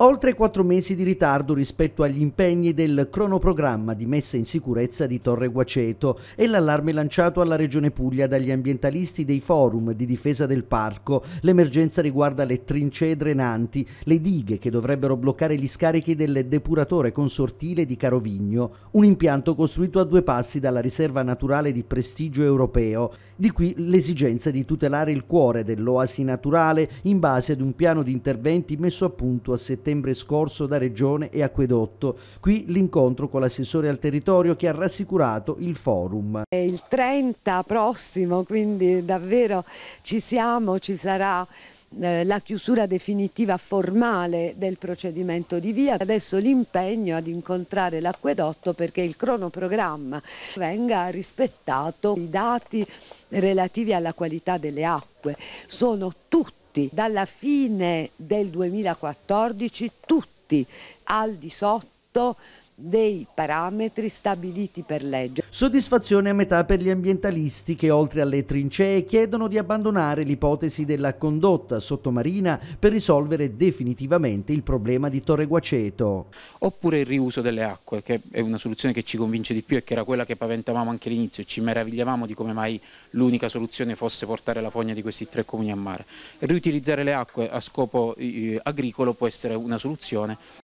Oltre quattro mesi di ritardo rispetto agli impegni del cronoprogramma di messa in sicurezza di Torre Guaceto e l'allarme lanciato alla Regione Puglia dagli ambientalisti dei forum di difesa del parco. L'emergenza riguarda le trincee drenanti, le dighe che dovrebbero bloccare gli scarichi del depuratore consortile di Carovigno, un impianto costruito a due passi dalla riserva naturale di prestigio europeo. Di qui l'esigenza di tutelare il cuore dell'oasi naturale in base ad un piano di interventi messo a punto a settembre settembre scorso da Regione e Acquedotto. Qui l'incontro con l'assessore al territorio che ha rassicurato il forum. È il 30 prossimo, quindi davvero ci siamo, ci sarà eh, la chiusura definitiva formale del procedimento di via. Adesso l'impegno ad incontrare l'acquedotto perché il cronoprogramma venga rispettato. I dati relativi alla qualità delle acque sono tutti tutti, dalla fine del 2014 tutti al di sotto dei parametri stabiliti per legge. Soddisfazione a metà per gli ambientalisti che oltre alle trincee chiedono di abbandonare l'ipotesi della condotta sottomarina per risolvere definitivamente il problema di Torre Guaceto. Oppure il riuso delle acque che è una soluzione che ci convince di più e che era quella che paventavamo anche all'inizio e ci meravigliavamo di come mai l'unica soluzione fosse portare la fogna di questi tre comuni a mare. Riutilizzare le acque a scopo eh, agricolo può essere una soluzione.